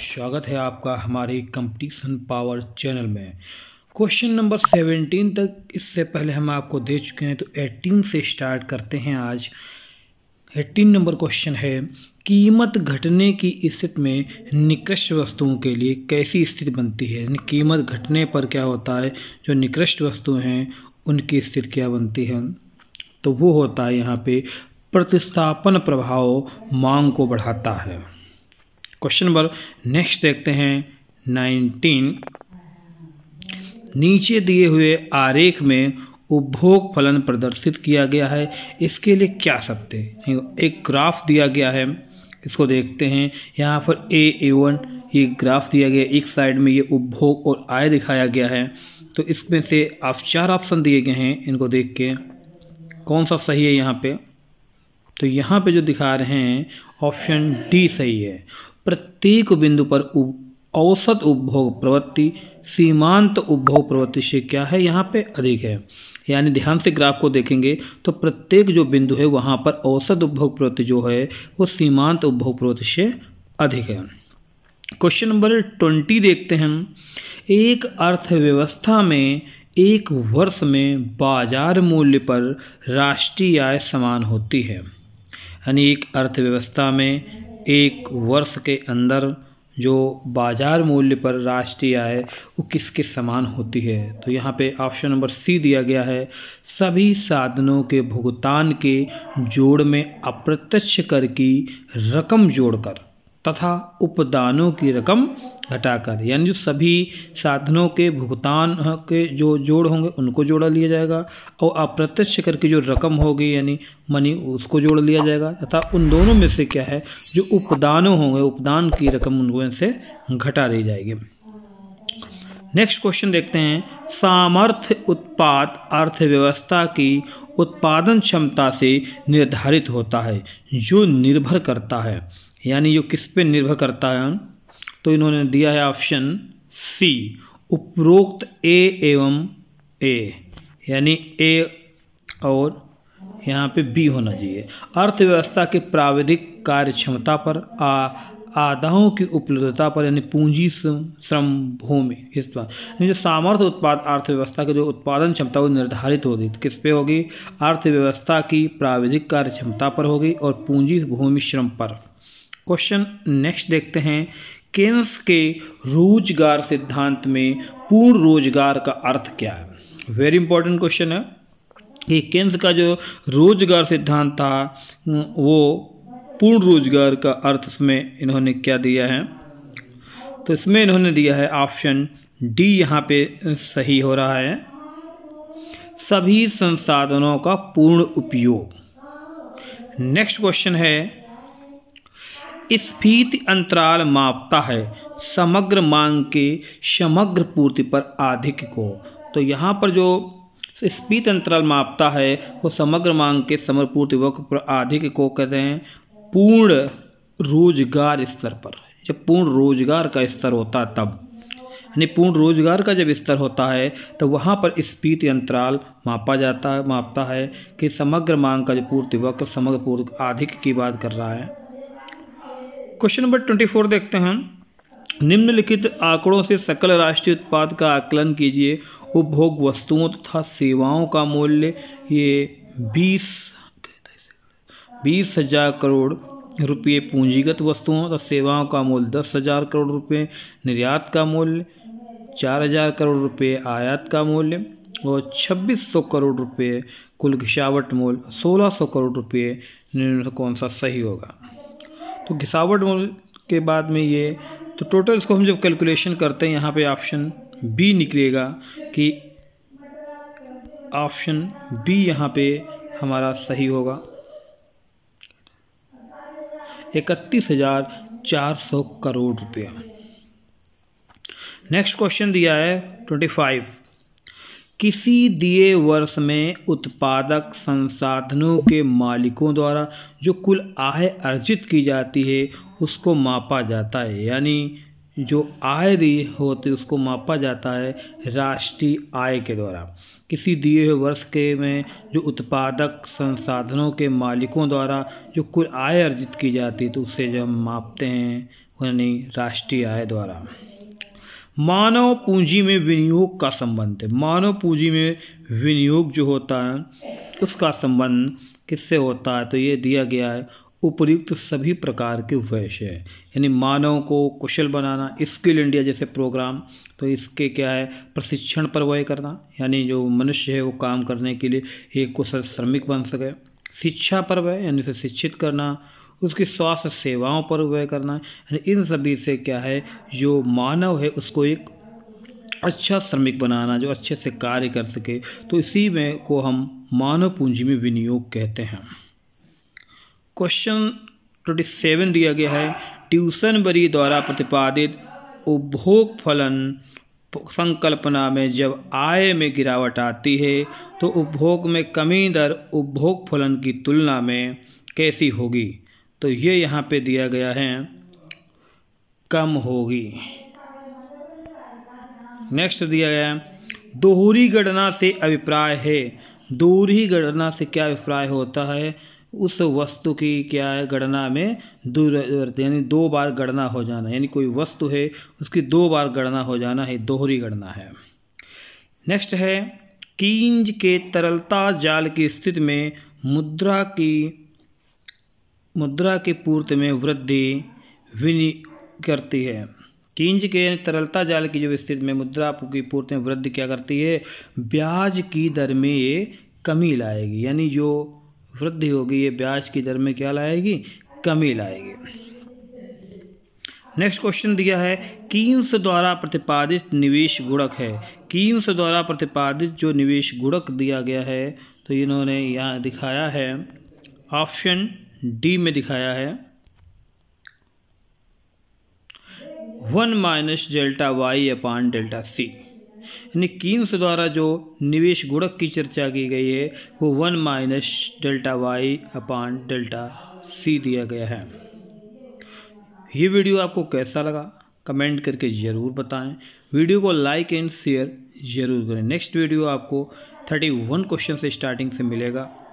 स्वागत है आपका हमारे कंपटीशन पावर चैनल में क्वेश्चन नंबर सेवेंटीन तक इससे पहले हम आपको दे चुके हैं तो एटीन से स्टार्ट करते हैं आज एटीन नंबर क्वेश्चन है कीमत घटने की स्थिति में निकृष्ट वस्तुओं के लिए कैसी स्थिति बनती है यानी कीमत घटने पर क्या होता है जो निकृष्ट वस्तुएं हैं उनकी स्थिति क्या बनती है तो वो होता है यहाँ पे प्रतिस्थापन प्रभाव मांग को बढ़ाता है क्वेश्चन नंबर नेक्स्ट देखते हैं नाइनटीन नीचे दिए हुए आरेख में उपभोग फलन प्रदर्शित किया गया है इसके लिए क्या सकते एक ग्राफ दिया गया है इसको देखते हैं यहाँ पर ए ए वन ये ग्राफ दिया गया एक साइड में ये उपभोग और आय दिखाया गया है तो इसमें से आप चार ऑप्शन दिए गए हैं इनको देख के कौन सा सही है यहाँ पे तो यहाँ पे जो दिखा रहे हैं ऑप्शन डी सही है प्रत्येक बिंदु पर औसत उपभोग प्रवृत्ति सीमांत उपभोग प्रवृत्ति से क्या है यहाँ पे अधिक है यानी ध्यान से ग्राफ को देखेंगे तो प्रत्येक जो बिंदु है वहाँ पर औसत उपभोग प्रवृत्ति जो है वो सीमांत उपभोग प्रवृत्ति से अधिक है क्वेश्चन नंबर ट्वेंटी देखते हैं एक अर्थव्यवस्था में एक वर्ष में बाजार मूल्य पर राष्ट्रीय आय समान होती है यानी एक अर्थव्यवस्था में एक वर्ष के अंदर जो बाज़ार मूल्य पर राष्ट्रीय आय वो किसके समान होती है तो यहाँ पे ऑप्शन नंबर सी दिया गया है सभी साधनों के भुगतान के जोड़ में अप्रत्यक्ष कर की रकम जोड़कर तथा उपदानों की रकम घटाकर यानी जो सभी साधनों के भुगतान हाँ, के जो जोड़ होंगे उनको जोड़ा लिया जाएगा और अप्रत्यक्ष कर की जो रकम होगी यानी मनी उसको जोड़ लिया जाएगा तथा उन दोनों में से क्या है जो उपदानों होंगे उपदान की रकम उनसे से घटा दी जाएगी नेक्स्ट क्वेश्चन देखते हैं सामर्थ्य उत्पाद अर्थव्यवस्था की उत्पादन क्षमता से निर्धारित होता है जो निर्भर करता है यानी जो किस पे निर्भर करता है तो इन्होंने दिया है ऑप्शन सी उपरोक्त ए एवं ए यानी ए और यहाँ पे बी होना चाहिए अर्थव्यवस्था के प्राविधिक कार्य क्षमता पर आ आधाओं की उपलब्धता पर यानी पूंजी श्रम भूमि इस पर जो सामर्थ्य उत्पाद अर्थव्यवस्था की जो उत्पादन क्षमता वो निर्धारित होगी तो किस पे होगी अर्थव्यवस्था की प्राविधिक कार्य क्षमता पर होगी और पूंजी भूमि श्रम पर क्वेश्चन नेक्स्ट देखते हैं केन्स के रोजगार सिद्धांत में पूर्ण रोजगार का अर्थ क्या है वेरी इंपॉर्टेंट क्वेश्चन है कि केन्स का जो रोजगार सिद्धांत था वो पूर्ण रोजगार का अर्थ इसमें इन्होंने क्या दिया है तो इसमें इन्होंने दिया है ऑप्शन डी यहाँ पे सही हो रहा है सभी संसाधनों का पूर्ण उपयोग नेक्स्ट क्वेश्चन है स्फीति अंतराल मापता है समग्र मांग के समग्र पूर्ति पर अधिक को तो यहाँ पर जो स्पीत अंतराल मापता है वो समग्र मांग के समर्पूर्ति वक्त पर अधिक को कहते हैं पूर्ण रोजगार स्तर पर जब पूर्ण रोजगार का स्तर होता है तब यानी पूर्ण रोजगार का जब स्तर होता है तो वहाँ पर स्पीत अंतराल मापा जाता है मापता है कि समग्र मांग का जो पूर्ति वक्त समग्र पूर्व अधिक की बात कर रहा है क्वेश्चन नंबर ट्वेंटी फोर देखते हैं निम्नलिखित आंकड़ों से सकल राष्ट्रीय उत्पाद का आकलन कीजिए उपभोग वस्तुओं तथा सेवाओं का मूल्य ये बीस बीस हजार करोड़ रुपये पूंजीगत वस्तुओं तथा सेवाओं का मूल्य दस हजार करोड़ रुपये निर्यात का मूल्य चार हजार करोड़ रुपये आयात का मूल्य और छब्बीस सौ करोड़ रुपये कुल घिसावट मूल्य सोलह सौ करोड़ रुपये निर्णय तो कौन सा सही होगा तो घिसावट मूल्य के बाद में ये तो टोटल इसको हम जब कैलकुलेशन करते हैं यहाँ पे ऑप्शन बी निकलेगा कि ऑप्शन बी यहाँ पे हमारा सही होगा इकतीस हज़ार चार सौ करोड़ रुपया नेक्स्ट क्वेश्चन दिया है ट्वेंटी फाइव किसी दिए वर्ष में उत्पादक संसाधनों के मालिकों द्वारा जो कुल आय अर्जित की जाती है उसको मापा जाता है यानी जो आय रही होती उसको मापा जाता है राष्ट्रीय आय के द्वारा किसी दिए हुए वर्ष के में जो उत्पादक संसाधनों के मालिकों द्वारा जो कुल आय अर्जित की जाती है तो उससे जो हम मापते हैं यानी राष्ट्रीय आय द्वारा मानव पूंजी में विनियोग का संबंध है मानव पूंजी में विनियोग जो होता है उसका संबंध किससे होता है तो ये दिया गया है उपयुक्त सभी प्रकार के वैश्य यानी मानव को कुशल बनाना स्किल इंडिया जैसे प्रोग्राम तो इसके क्या है प्रशिक्षण पर व्यय करना यानी जो मनुष्य है वो काम करने के लिए एक कुशल श्रमिक बन सके शिक्षा पर व्यय यानी उसे शिक्षित करना उसकी स्वास्थ्य सेवाओं पर व्यय करना यानी इन सभी से क्या है जो मानव है उसको एक अच्छा श्रमिक बनाना जो अच्छे से कार्य कर सके तो इसी में को हम मानव पूंजी में विनियोग कहते हैं क्वेश्चन ट्वेंटी सेवन दिया गया है ट्यूशन बरी द्वारा प्रतिपादित उपभोग फलन संकल्पना में जब आय में गिरावट आती है तो उपभोग में कमी दर उपभोग फलन की तुलना में कैसी होगी तो ये यहाँ पे दिया गया है कम होगी नेक्स्ट दिया गया है दोहरी गणना से अभिप्राय है दोहरी गणना से क्या अभिप्राय होता है उस वस्तु की क्या है गणना में दूरवर्ती यानी दो बार गणना हो जाना यानी कोई वस्तु है उसकी दो बार गणना हो जाना है दोहरी गणना है नेक्स्ट है कींज के तरलता जाल की स्थिति में मुद्रा की मुद्रा की पूर्ति में वृद्धि विनि करती है कींज के तरलता जाल की जो स्थिति में मुद्रा की पूर्ति में वृद्धि क्या करती है ब्याज की दर में ये कमी लाएगी यानी जो वृद्धि होगी ये ब्याज की दर में क्या लाएगी कमी लाएगी नेक्स्ट क्वेश्चन दिया है कीन्स द्वारा प्रतिपादित निवेश गुणक है कीन्स द्वारा प्रतिपादित जो निवेश गुणक दिया गया है तो इन्होंने यहाँ दिखाया है ऑप्शन डी में दिखाया है one minus delta Y upon delta C यानी कीन्स द्वारा जो निवेश गुणक की चर्चा की गई है वो one minus delta Y upon delta C दिया गया है ये वीडियो आपको कैसा लगा कमेंट करके ज़रूर बताएं वीडियो को लाइक एंड शेयर ज़रूर करें नेक्स्ट वीडियो आपको थर्टी वन क्वेश्चन से स्टार्टिंग से मिलेगा